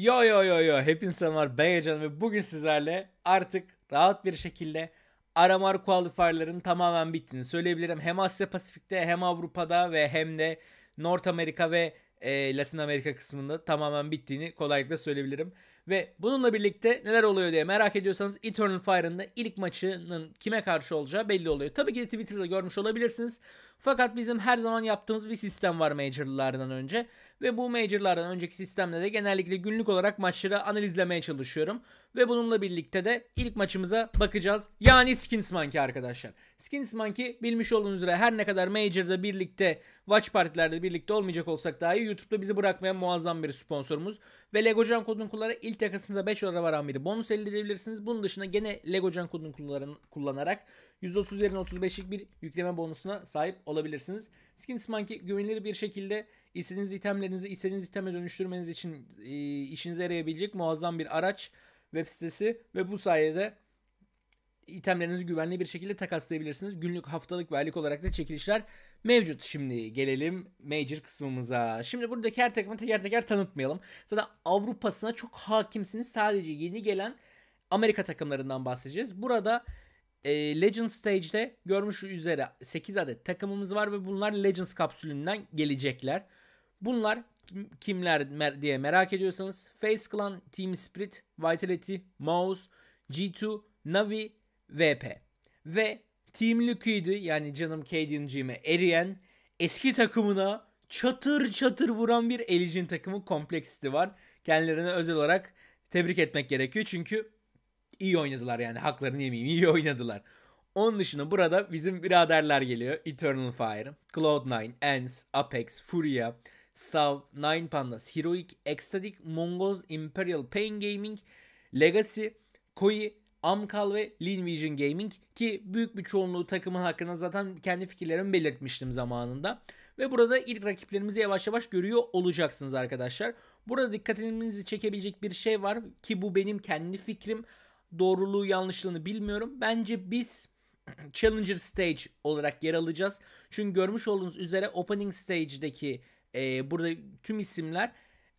Yo yo yo yo hepinize var ben Yecan ve bugün sizlerle artık rahat bir şekilde Aramar Qualifier'ların tamamen bittiğini söyleyebilirim. Hem Asya Pasifik'te hem Avrupa'da ve hem de North Amerika ve e, Latin Amerika kısmında tamamen bittiğini kolaylıkla söyleyebilirim. Ve bununla birlikte neler oluyor diye merak ediyorsanız Eternal Fire'ın da ilk maçının kime karşı olacağı belli oluyor. Tabii ki de Twitter'da görmüş olabilirsiniz. Fakat bizim her zaman yaptığımız bir sistem var Major'lardan önce. Ve bu Major'lardan önceki sistemde de genellikle günlük olarak maçları analizlemeye çalışıyorum. Ve bununla birlikte de ilk maçımıza bakacağız. Yani Skins Monkey arkadaşlar. Skins Monkey bilmiş olduğunuz üzere her ne kadar Major'da birlikte Watch partilerde birlikte olmayacak olsak dahi YouTube'da bizi bırakmayan muazzam bir sponsorumuz. Ve Lego Legocan kodunu kullanarak ilk takasınıza 5 dolara varan biri bonus elde edebilirsiniz. Bunun dışında gene Lego Can kodunu kullanarak 130 yerine 35'lik bir yükleme bonusuna sahip olabilirsiniz. Skins Monkey güvenilir bir şekilde istediğiniz itemlerinizi istediğiniz iteme dönüştürmeniz için e, işinize yarayabilecek muazzam bir araç web sitesi ve bu sayede itemlerinizi güvenli bir şekilde takaslayabilirsiniz. Günlük, haftalık ve aylık olarak da çekilişler mevcut. Şimdi gelelim Major kısmımıza. Şimdi buradaki her takımı teker teker tanıtmayalım. Zaten Avrupa'sına çok hakimsiniz. Sadece yeni gelen Amerika takımlarından bahsedeceğiz. Burada e, Legends Stage'de görmüş üzere 8 adet takımımız var ve bunlar Legends kapsülünden gelecekler. Bunlar kimler diye merak ediyorsanız Face Clan, Team Spirit, Vitality, Mouse, G2, Navi, VP. Ve Team Lucky'di yani canım Cadincime eriyen eski takımına çatır çatır vuran bir elijin takımı kompleksiti var. Kendilerine özel olarak tebrik etmek gerekiyor çünkü iyi oynadılar yani haklarını yemeyeyim iyi oynadılar. Onun dışında burada bizim biraderler geliyor. Eternal Fire, Cloud9, Ants, Apex, Furia, Sav, Nine Pandas, Heroic, Ecstatic, Mongoz, Imperial, Pain Gaming, Legacy, Koi, Amcal ve Lean Vision Gaming ki büyük bir çoğunluğu takımın hakkında zaten kendi fikirlerimi belirtmiştim zamanında. Ve burada ilk rakiplerimizi yavaş yavaş görüyor olacaksınız arkadaşlar. Burada dikkatinizi çekebilecek bir şey var ki bu benim kendi fikrim. Doğruluğu yanlışlığını bilmiyorum. Bence biz Challenger Stage olarak yer alacağız. Çünkü görmüş olduğunuz üzere Opening Stage'deki e, burada tüm isimler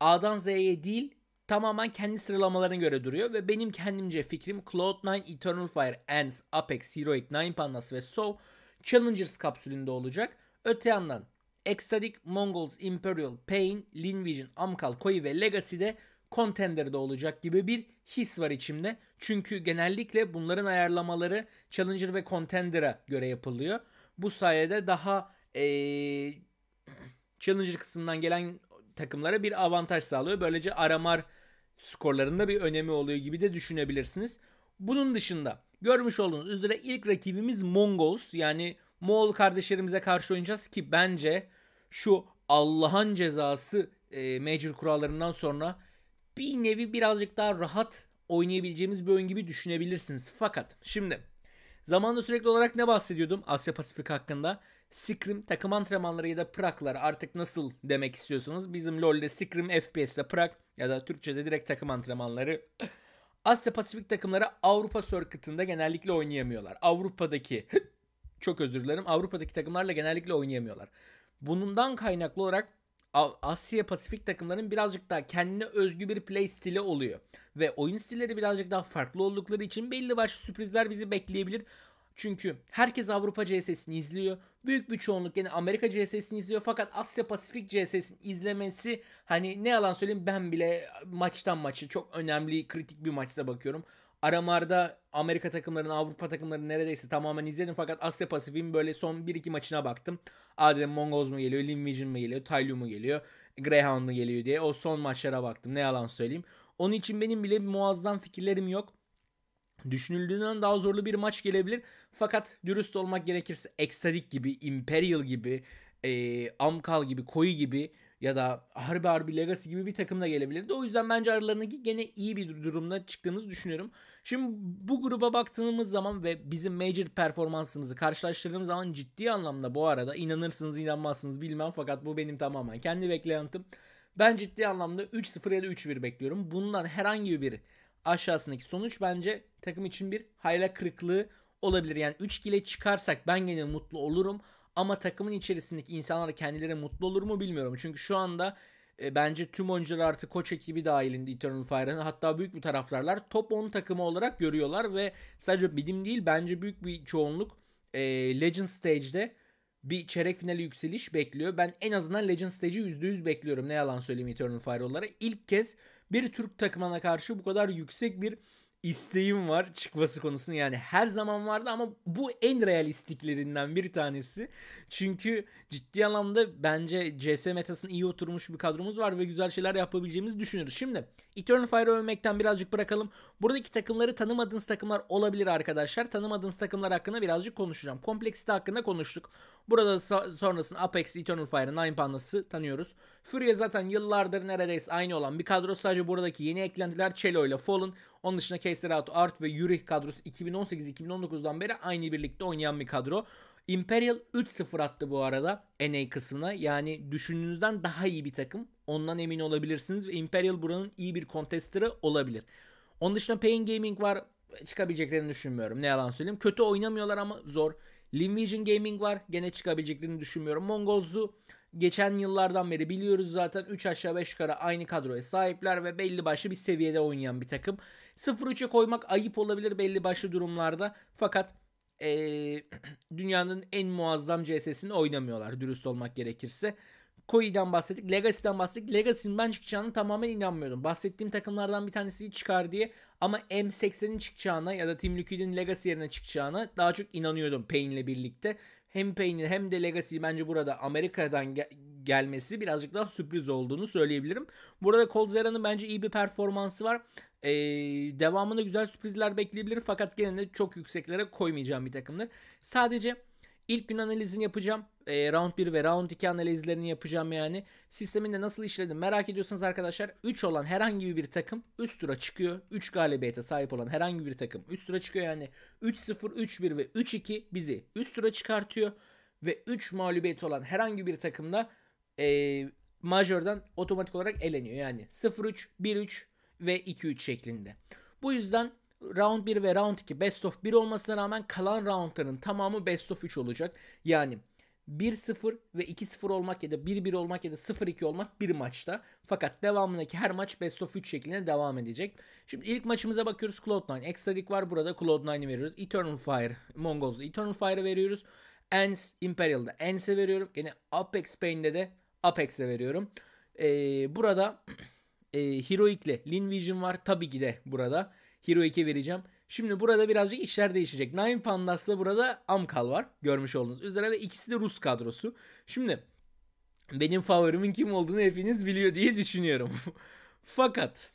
A'dan Z'ye değil tamamen kendi sıralamalarına göre duruyor ve benim kendimce fikrim Cloud9, Eternal Fire, Ends, Apex, Heroic, Nine Pandas ve So Challengers kapsülünde olacak. Öte yandan Exadic, Mongols, Imperial, Pain, Linvision, Amkal, Koi ve Legacy'de Contender'da olacak gibi bir his var içimde. Çünkü genellikle bunların ayarlamaları Challenger ve Contender'a göre yapılıyor. Bu sayede daha ee, Challenger kısmından gelen takımlara bir avantaj sağlıyor. Böylece Aramar skorlarında bir önemi oluyor gibi de düşünebilirsiniz. Bunun dışında görmüş olduğunuz üzere ilk rakibimiz Mongols yani Moğol kardeşlerimize karşı oynayacağız ki bence şu Allah'ın cezası e, Major kurallarından sonra bir nevi birazcık daha rahat oynayabileceğimiz bir oyun gibi düşünebilirsiniz. Fakat şimdi Zamanında sürekli olarak ne bahsediyordum Asya Pasifik hakkında? Scrim takım antrenmanları ya da praklar artık nasıl demek istiyorsunuz? Bizim LoL'de Scrim, FPS'de prak ya da Türkçe'de direkt takım antrenmanları. Asya Pasifik takımları Avrupa circuit'ında genellikle oynayamıyorlar. Avrupa'daki çok özür dilerim Avrupa'daki takımlarla genellikle oynayamıyorlar. Bundan kaynaklı olarak Asya Pasifik takımlarının birazcık daha kendine özgü bir play stili oluyor. Ve oyun stilleri birazcık daha farklı oldukları için belli başlı sürprizler bizi bekleyebilir. Çünkü herkes Avrupa CS'sini izliyor. Büyük bir çoğunluk yine Amerika CS'sini izliyor. Fakat Asya Pasifik CS'sini izlemesi hani ne yalan söyleyeyim ben bile maçtan maçı çok önemli kritik bir maçta bakıyorum. Aramar'da Amerika takımlarının Avrupa takımlarını neredeyse tamamen izledim. Fakat Asya Pasifik'in böyle son 1-2 maçına baktım. Adem Mongoz mu geliyor, Lim Vision mu geliyor, Taylu mu geliyor, Greyhound mu geliyor diye o son maçlara baktım. Ne yalan söyleyeyim. Onun için benim bile muazzam fikirlerim yok. Düşünüldüğünden daha zorlu bir maç gelebilir. Fakat dürüst olmak gerekirse Exadik gibi, Imperial gibi, e, Amkal gibi, Koyu gibi ya da harbi harbi Legacy gibi bir takım da gelebilirdi. O yüzden bence aralarındaki gene iyi bir durumda çıktığımızı düşünüyorum. Şimdi bu gruba baktığımız zaman ve bizim major performansımızı karşılaştırdığımız zaman ciddi anlamda bu arada inanırsınız inanmazsınız bilmem fakat bu benim tamamen kendi beklentim. Ben ciddi anlamda 3-0 ya da 3-1 bekliyorum. Bundan herhangi bir aşağısındaki sonuç bence takım için bir hayla kırıklığı olabilir. Yani 3 ile çıkarsak ben gene mutlu olurum. Ama takımın içerisindeki insanlar kendileri mutlu olur mu bilmiyorum. Çünkü şu anda e, bence tüm oyuncular artık koç ekibi dahilinde Eternal Fire'ın hatta büyük bir taraflarlar top 10 takımı olarak görüyorlar ve sadece bilim değil bence büyük bir çoğunluk e, Legend Stage'de bir çeyrek finali yükseliş bekliyor. Ben en azından Legend Stage'i %100 bekliyorum. Ne yalan söyleyeyim Eternal Fire olarak. İlk kez bir Türk takımına karşı bu kadar yüksek bir isteğim var çıkması konusunda. Yani her zaman vardı ama bu en realistiklerinden bir tanesi. Çünkü ciddi anlamda bence CS metasının iyi oturmuş bir kadromuz var ve güzel şeyler yapabileceğimizi düşünüyoruz. Şimdi Eternal Fire ölmekten birazcık bırakalım. Buradaki takımları tanımadığınız takımlar olabilir arkadaşlar. Tanımadığınız takımlar hakkında birazcık konuşacağım. Kompleksite hakkında konuştuk. Burada sonrasında Apex, Eternal Fire, Nine Pandas'ı tanıyoruz. Fury zaten yıllardır neredeyse aynı olan bir kadro. Sadece buradaki yeni eklentiler Cello ile Fallen. Onun dışında Kaiser Art ve Yuri kadrosu 2018-2019'dan beri aynı birlikte oynayan bir kadro. Imperial 3-0 attı bu arada NA kısmına. Yani düşündüğünüzden daha iyi bir takım. Ondan emin olabilirsiniz ve Imperial buranın iyi bir contestar'ı olabilir. Onun dışında Pain Gaming var. Çıkabileceklerini düşünmüyorum. Ne yalan söyleyeyim. Kötü oynamıyorlar ama zor. Limvision Gaming var. Gene çıkabileceklerini düşünmüyorum. Mongozlu geçen yıllardan beri biliyoruz zaten 3 aşağı 5 yukarı aynı kadroya sahipler ve belli başlı bir seviyede oynayan bir takım. 0-3'e koymak ayıp olabilir belli başlı durumlarda fakat ee, dünyanın en muazzam CS'sini oynamıyorlar dürüst olmak gerekirse. Koyi'den bahsettik. Legacy'den bahsettik. Legacy'nin ben çıkacağını tamamen inanmıyordum. Bahsettiğim takımlardan bir tanesi çıkar diye ama M80'in çıkacağına ya da Team Liquid'in Legacy yerine çıkacağına daha çok inanıyordum Payne'le birlikte. Hem Payne'in hem de Legacy bence burada Amerika'dan gel gelmesi birazcık daha sürpriz olduğunu söyleyebilirim. Burada Cold Zera'nın bence iyi bir performansı var. Ee, devamında güzel sürprizler bekleyebilir fakat genelde çok yükseklere koymayacağım bir takımdır. Sadece ilk gün analizini yapacağım e, round 1 ve round 2 analizlerini yapacağım yani. sisteminde nasıl işledim merak ediyorsanız arkadaşlar 3 olan herhangi bir takım üst tura çıkıyor. 3 galibiyete sahip olan herhangi bir takım üst tura çıkıyor yani. 3-0, 3-1 ve 3-2 bizi üst tura çıkartıyor. Ve 3 mağlubiyet olan herhangi bir takımda e, majörden otomatik olarak eleniyor. Yani 0-3, 1-3 ve 2-3 şeklinde. Bu yüzden round 1 ve round 2 best of 1 olmasına rağmen kalan roundların tamamı best of 3 olacak. Yani 1-0 ve 2-0 olmak ya da 1-1 olmak ya da 0-2 olmak bir maçta. Fakat devamındaki her maç best of 3 şeklinde devam edecek. Şimdi ilk maçımıza bakıyoruz Cloud9. Extatic var burada Cloud9'i veriyoruz. Eternal Fire, Mongols'da Eternal Fire'ı veriyoruz. Ants Imperial'da Ants'e veriyorum. Yine Apex Payne'de de Apex'e veriyorum. Ee, burada e, Heroic'le Lin Vision var. Tabii ki de burada Heroic'e vereceğim. Şimdi burada birazcık işler değişecek. Nine Pandas'ta burada Amkal var. Görmüş olduğunuz üzere ve ikisi de Rus kadrosu. Şimdi benim favorimin kim olduğunu hepiniz biliyor diye düşünüyorum. Fakat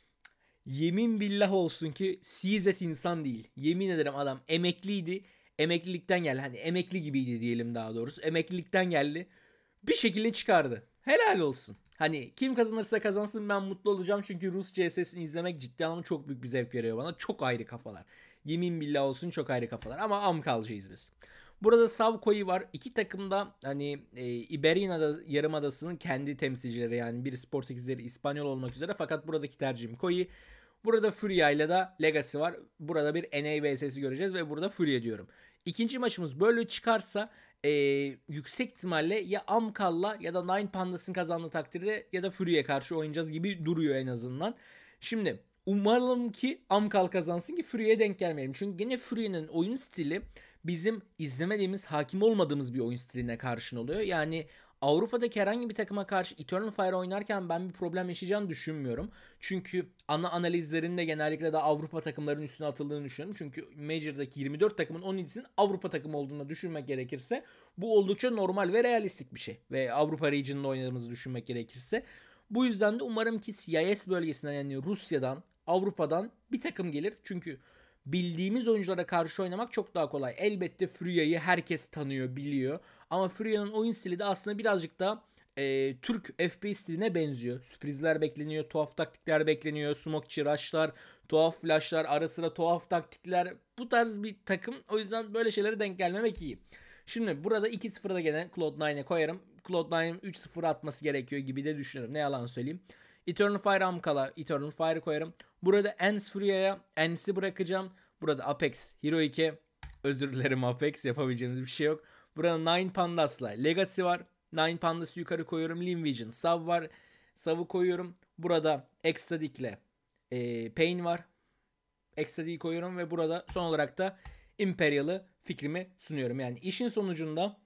yemin billah olsun ki Sizet insan değil. Yemin ederim adam emekliydi. Emeklilikten geldi. Hani emekli gibiydi diyelim daha doğrusu. Emeklilikten geldi. Bir şekilde çıkardı helal olsun. Hani kim kazanırsa kazansın ben mutlu olacağım. Çünkü Rus CS'sini izlemek ciddi anlamda çok büyük bir zevk veriyor bana. Çok ayrı kafalar. Yemin billah olsun çok ayrı kafalar. Ama am kalacağız biz. Burada Savko'yu var. İki takım da hani e, Iberina Yarımadası'nın kendi temsilcileri yani biri Portekizleri İspanyol olmak üzere. Fakat buradaki tercihim Koyi. Burada Furia ile de Legacy var. Burada bir NA vs'si göreceğiz ve burada Furia diyorum. İkinci maçımız böyle çıkarsa e, yüksek ihtimalle ya Amkal'la ya da Nine Pandas'ın kazandığı takdirde ya da Fury'e karşı oynayacağız gibi duruyor en azından. Şimdi umarım ki Amkal kazansın ki Fury'e denk gelmeyelim. Çünkü gene Fury'nin oyun stili bizim izlemediğimiz, hakim olmadığımız bir oyun stiline karşın oluyor. Yani Avrupa'daki herhangi bir takıma karşı Eternal Fire oynarken ben bir problem yaşayacağını düşünmüyorum. Çünkü ana analizlerin de genellikle daha Avrupa takımlarının üstüne atıldığını düşünüyorum. Çünkü Major'daki 24 takımın 17'sinin Avrupa takımı olduğunu düşünmek gerekirse bu oldukça normal ve realistik bir şey. Ve Avrupa Region'da oynadığımızı düşünmek gerekirse. Bu yüzden de umarım ki CIS bölgesinden yani Rusya'dan, Avrupa'dan bir takım gelir. Çünkü bildiğimiz oyunculara karşı oynamak çok daha kolay. Elbette Furya'yı herkes tanıyor, biliyor. Ama Furya'nın oyun stili de aslında birazcık da e, Türk FPS stiline benziyor. Sürprizler bekleniyor, tuhaf taktikler bekleniyor, smokçı rushlar, tuhaf flashlar, ara sıra tuhaf taktikler. Bu tarz bir takım. O yüzden böyle şeylere denk gelmemek iyi. Şimdi burada 2-0'da gelen Cloud9'e koyarım. Cloud9'in 3-0 atması gerekiyor gibi de düşünüyorum. Ne yalan söyleyeyim. Eternal Fire Amkala, Eternal Fire koyarım. Burada Ens Furiaya Endsi bırakacağım. Burada Apex, Hero 2. Özür dilerim Apex yapabileceğimiz bir şey yok. Buranın Nine Pandas'la Legacy var. Nine Pandas'ı yukarı koyuyorum. Linvision Sav var. Sav'ı koyuyorum. Burada Ecstatic'le e, Pain var. Ecstatic'i koyuyorum ve burada son olarak da Imperial'ı fikrimi sunuyorum. Yani işin sonucunda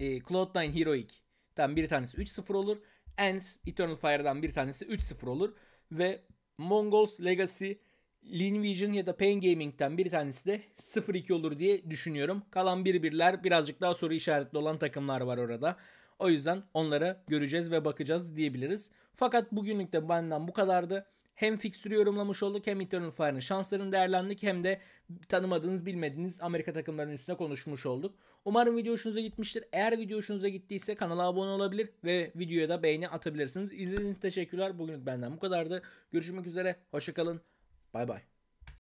e, Cloud9 Heroic'ten bir tanesi 3-0 olur. Ends Eternal Fire'dan bir tanesi 3-0 olur. Ve Mongols Legacy Linvision ya da Pain Gaming'den bir tanesi de 0-2 olur diye düşünüyorum. Kalan birbirler birazcık daha soru işaretli olan takımlar var orada. O yüzden onlara göreceğiz ve bakacağız diyebiliriz. Fakat bugünlük de benden bu kadardı. Hem fikstürü yorumlamış olduk hem Eternal Fire'ın şanslarını değerlendik hem de tanımadığınız bilmediğiniz Amerika takımlarının üstüne konuşmuş olduk. Umarım video hoşunuza gitmiştir. Eğer video hoşunuza gittiyse kanala abone olabilir ve videoya da beğeni atabilirsiniz. İzlediğiniz için teşekkürler. Bugünlük benden bu kadardı. Görüşmek üzere. Hoşçakalın. Bye bye.